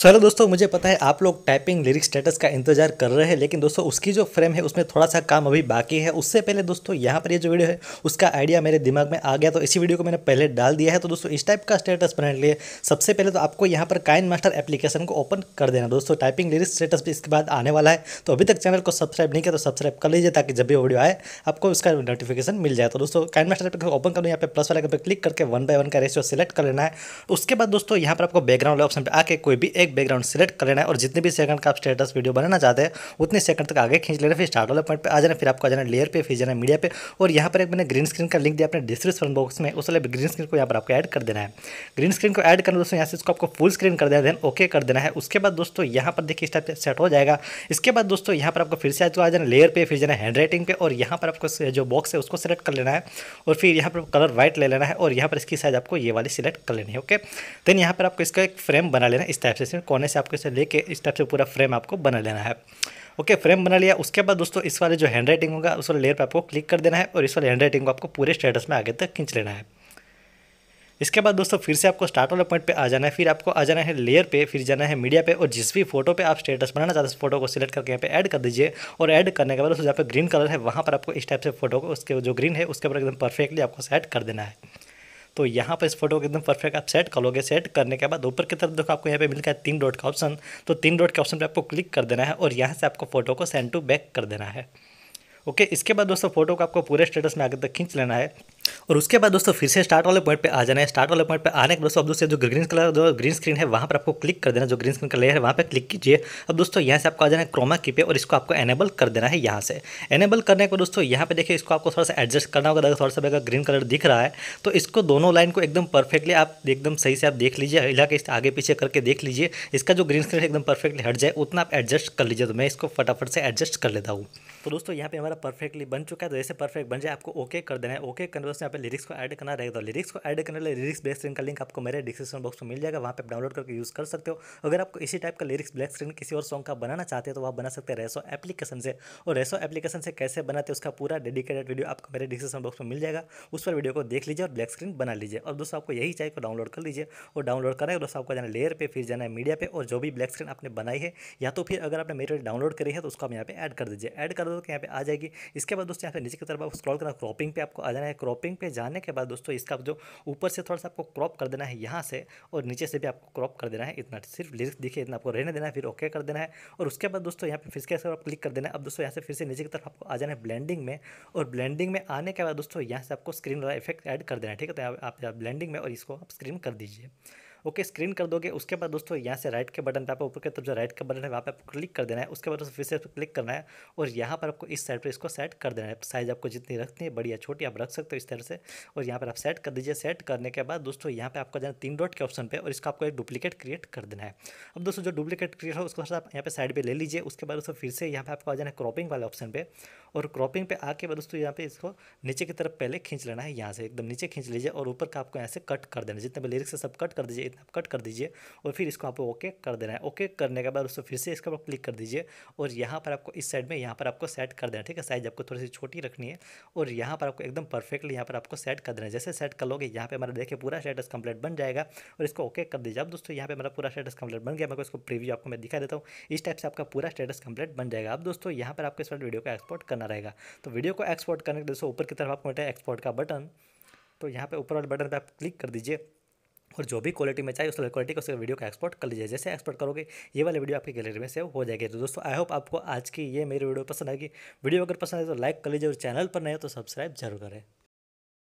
so hello दोस्तों मुझे पता है आप लोग टाइपिंग लिरिक स्टेटस का इंतजार कर रहे हैं लेकिन दोस्तों उसकी जो फ्रेम है उसमें थोड़ा सा काम अभी बाकी है उससे पहले दोस्तों यहाँ पर ये जो वीडियो है उसका आइडिया मेरे दिमाग में आ गया तो इसी वीडियो को मैंने पहले डाल दिया है तो दोस्तों इस टाइप का स्टेटस बनाने लिए सबसे पहले तो आपको यहाँ पर काइन मास्टर एप्लीकेशन को ओपन कर देना दोस्तों टाइपिंग लिरिक्स स्टेटस भी इसके बाद आने वाला है तो अभी तक चैनल को सब्सक्राइब नहीं किया तो सब्सक्राइब कर लीजिए ताकि जब भी वीडियो आए आपको उसका नोटिफिकेशन मिल जाए तो दोस्तों काइन मास्टर एप्लीकेशन ओपन करो यहाँ पर प्लस वाले पर क्लिक करके वन बाय वन का रेशियो सिलेक्ट कर लेना है उसके बाद दोस्तों यहाँ पर आपको बैकग्राउंड ऑप्शन पर आकर कोई भी एक बैकग्राउंड सेलेक्ट कर लेना है और जितने भी सेकंड का आप स्टेटस वीडियो बनाना चाहते हैं उतने सेकंड तक आगे खींच लेना फिर स्टार्ट वाले पॉइंट पर आ जाना फिर आपको आ जाना लेयर पे फिर जाना मीडिया पे और यहाँ पर एक मैंने ग्रीन स्क्रीन का लिंक दिया अपने डिस्क्रिप्शन बॉक्स में उस वाले ग्रीन स्क्रीन को यहाँ पर आपको एड कर देना है ग्रीन स्क्रीन को एड करना दोस्तों यहाँ से इसको आपको फुल स्क्रीन कर देना देन ओके कर देना है उसके बाद दोस्तों यहाँ पर देखिए इस टाइप सेट हो जाएगा इसके बाद दोस्तों यहाँ पर आपको फिर से आ जाना लेयर पर फिर जाना हैंड राइटिंग पे और यहाँ पर आपको जो बॉक्स है उसको सेलेक्ट कर लेना है और फिर यहाँ पर कलर व्हाइट ले लेना है और यहाँ पर इसकी साइज आपको ये वाली सिलेक्ट कर लेनी है ओके देन यहाँ पर आपको इसका एक फ्रेम बना लेना इस टाइप से सिर्फ कोने से आपको इसे लेके इस टाइप से पूरा फ्रेम आपको बना लेना है ओके okay, फ्रेम बना लिया उसके बाद दोस्तों इस वाले जो हैंड राइटिंग होगा उस वाले लेयर पर आपको क्लिक कर देना है और इस वाले हैंड राइटिंग को आपको पूरे स्टेटस में आगे तक खींच लेना है इसके बाद दोस्तों फिर से आपको स्टार्ट वाले पॉइंट पे आ जाना है फिर आपको आ जाना है लेयर पे फिर जाना है मीडिया पे और जिस भी फोटो पे आप स्टेटस बनाना चाहते हैं उस फोटो को सिलेक्ट करके यहाँ पे ऐड कर दीजिए और ऐड करने के बाद दोस्तों जहाँ पे ग्रीन कलर है वहाँ पर आपको इस टाइप से फोटो को उसके जो ग्रीन है उसके ऊपर एकदम परफेक्टली आपको सेट कर देना है तो यहाँ पर इस फोटो को एकदम परफेक्ट आप सेट करोगे सेट करने के बाद ऊपर की तरफ देखो आपको यहाँ पे मिल गया तीन डॉट का ऑप्शन तो तीन डॉट के ऑप्शन पर आपको क्लिक कर देना है और यहाँ से आपको फोटो को सेंड टू बैक कर देना है ओके इसके बाद दोस्तों फोटो को आपको पूरे स्टेटस में आगे तक खींच लेना है और उसके बाद दोस्तों फिर से स्टार्ट वाले पॉइंट पे आ जाना है स्टार्ट वाले पॉइंट पे आने के दोस्तों अब दोस्तों जो ग्रीन कलर जो ग्रीन स्क्रीन है वहाँ पर आपको क्लिक कर देना जो ग्रीन स्क्रीन का लेयर है वहाँ पर क्लिक कीजिए अब दोस्तों यहाँ से आपको आ जाना है क्रोमा की पे और इसको आपको एनेबल कर देना है यहाँ से एनेबल करने को दोस्तों यहाँ पर देखिए इसको आपको थोड़ा सा एडजस्ट करना होगा थोड़ा सा अगर ग्रीन कलर दिख रहा है तो इसको दोनों लाइन को एकदम परफेक्टली आप एकदम सही से आप देख लीजिए हिला के आगे पीछे करके देख लीजिए इसका जो ग्रीन स्क्रीन है एकदम परफेक्टली हट जाए उतना आप एडजस्ट कर लीजिए तो मैं इसको फटाफट से एडजस्ट कर लेता हूँ तो दोस्तों यहाँ पे हमारा परफेक्टली बन चुका है तो जैसे परफेक्ट बन जाए आपको ओके कर देना है ओके करने दोस्तों यहाँ पे लिरिक्स को ऐड करना रहेगा तो लिरिक्स को ऐड करने के लिए लिरिक्स ब्लैक स्क्रीन का लिंक आपको मेरे डिस्क्रिप्शन बॉक्स में मिल जाएगा वहाँ पे आप डाउनलोड करके यूज़ कर सकते हो अगर आपको इसी टाइप का लिरिक्स ब्लैक स्क्रीन किसी और सॉन्ग का बनाना चाहते हो तो आप बना सकते हैं रेसो एप्लीकेशन से और रेसो एप्लीकेशन से कैसे बनाते उसका पूरा डेडिकेटेड वीडियो आपको मेरे डिस्क्रिप्शन बॉक्स में मिल जाएगा उस पर वीडियो को देख लीजिए और ब्लैक स्क्रीन बना लीजिए और दोस्तों आपको यही चाहिए को तो डाउनलोड कर लीजिए और डाउनलोड करना दोस्तों आपको जाना लेयर पर फिर जाना है मीडिया पर और जो भी ब्लैक स्क्रीन आपने बनाई है या तो फिर अगर आपने मेरे डाउनलोड करी है तो उसको आप यहाँ पर ऐड कर दीजिए ऐड कर दो तो यहाँ पर आ जाएगी इसके बाद दोस्तों यहाँ पर नीचे की तरफ आप स्क्रॉल करना क्रॉपिंग पे आपको आ जाना है क्रॉपिंग शॉपिंग पे जाने के बाद दोस्तों इसका जो ऊपर से थोड़ा सा आपको क्रॉप कर देना है यहाँ से और नीचे से भी आपको क्रॉप कर देना है इतना सिर्फ लिरिक्स दिखे इतना आपको रहने देना है फिर ओके कर देना है और उसके बाद दोस्तों यहाँ पर फिर से आप क्लिक कर देना है अब दोस्तों यहाँ से फिर से नीचे की तरफ आपको आ जाना है ब्लैंडिंग में और ब्लैंडिंग में आने के बाद दोस्तों यहाँ से आपको स्क्रीन वाला इफेक्ट ऐड कर देना है ठीक है तो आप ब्लैंडिंग में और इसको आप स्क्रीन कर दीजिए ओके स्क्रीन कर दोगे उसके बाद दोस्तों यहाँ से राइट के बटन पर आपको ऊपर की तरफ जो राइट का बटन है वहाँ पर आपको क्लिक कर देना है उसके बाद फिर से क्लिक करना है और यहाँ पर आपको इस साइड पर इसको सेट कर देना है साइज़ आपको जितनी रखनी है बड़ी या छोटी आप रख सकते हो इस तरह से और यहाँ पर आप सेट कर दीजिए सेट करने के बाद दोस्तों यहाँ पर आपको जाना तीन डॉट के ऑप्शन पर और इसका आपको एक डुप्लीकेट क्रिएट कर देना है अब दोस्तों जो डुप्लीकेट क्रिएट हो उसको थोड़ा आप यहाँ पर साइड पर ले लीजिए उसके बाद दोस्तों फिर से यहाँ पर आपको आ जाना है क्रॉपिंग वाले ऑप्शन पर और क्रॉपिंग पे आके दोस्तों यहाँ पे इसको नीचे की तरफ पहले खींच लेना है यहाँ से एकदम नीचे खींच लीजिए और ऊपर का आपको यहाँ से कट कर देना जितने भी लिरिक्स है सब कट कर दीजिए आप कट कर दीजिए और फिर इसको आप ओके कर देना है ओके करने के बाद उसको फिर से ऊपर क्लिक कर दीजिए और यहाँ पर आपको इस साइड में यहाँ पर आपको सेट कर देना ठीक है साइज आपको थोड़ी सी छोटी रखनी है और यहाँ पर आपको एकदम परफेक्टली यहाँ पर आपको सेट कर देना है जैसे सेट कर लोगे यहाँ पर हमारा देखिए पूरा स्टेटस कंप्लीट बन जाएगा और इसको ओके कर दीजिए अब दोस्तों यहाँ पर मेरा पूरा स्टेटस कंप्लीट बन गया मैं इसको प्रीव्यू आपको मैं दिखा देता हूँ इस टाइप से आपका पूरा स्टेटस कंप्लीट बन जाएगा अब दोस्तों यहाँ पर आपको इस वीडियो को एक्सपोर्ट करना रहेगा तो वीडियो को एक्सपोर्ट करने के दोस्तों ऊपर की तरफ आपको मिलता है एक्सपोर्ट का बटन तो यहाँ पे ऊपर वाले बटन पर आप क्लिक कर दीजिए और जो भी क्वालिटी में चाहिए उस क्वालिटी का उसका वीडियो का एक्सपोर्ट कर लीजिए जैसे एक्सपोर्ट करोगे ये वाले वीडियो आपकी गैलरी में सेव हो जाएगी तो दोस्तों आई होप आपको आज की ये मेरी वीडियो पसंद आएगी वीडियो अगर पसंद आए तो लाइक कर लीजिए और चैनल पर नए हो तो सब्सक्राइब जरूर करें